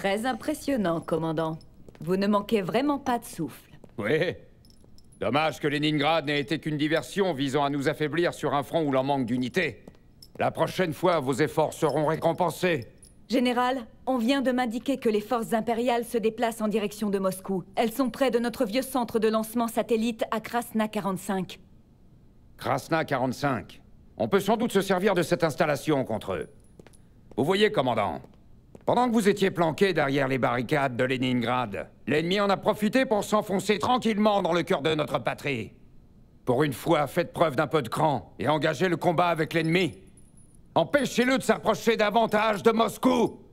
Très impressionnant, commandant. Vous ne manquez vraiment pas de souffle. Oui. Dommage que Leningrad n'ait été qu'une diversion visant à nous affaiblir sur un front où l'on manque d'unité. La prochaine fois, vos efforts seront récompensés. Général, on vient de m'indiquer que les forces impériales se déplacent en direction de Moscou. Elles sont près de notre vieux centre de lancement satellite à Krasna 45. Krasna 45. On peut sans doute se servir de cette installation contre eux. Vous voyez, commandant, pendant que vous étiez planqué derrière les barricades de Leningrad, l'ennemi en a profité pour s'enfoncer tranquillement dans le cœur de notre patrie. Pour une fois, faites preuve d'un peu de cran et engagez le combat avec l'ennemi. Empêchez-le de s'approcher davantage de Moscou